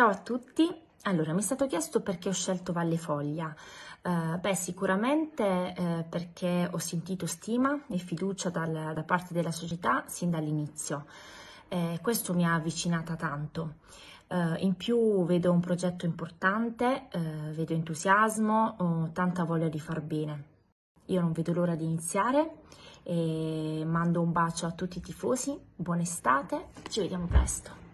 Ciao a tutti, allora mi è stato chiesto perché ho scelto Valle Foglia. Eh, beh, sicuramente eh, perché ho sentito stima e fiducia dal, da parte della società sin dall'inizio. Eh, questo mi ha avvicinata tanto. Eh, in più vedo un progetto importante, eh, vedo entusiasmo, ho tanta voglia di far bene. Io non vedo l'ora di iniziare e mando un bacio a tutti i tifosi, buona estate, ci vediamo presto.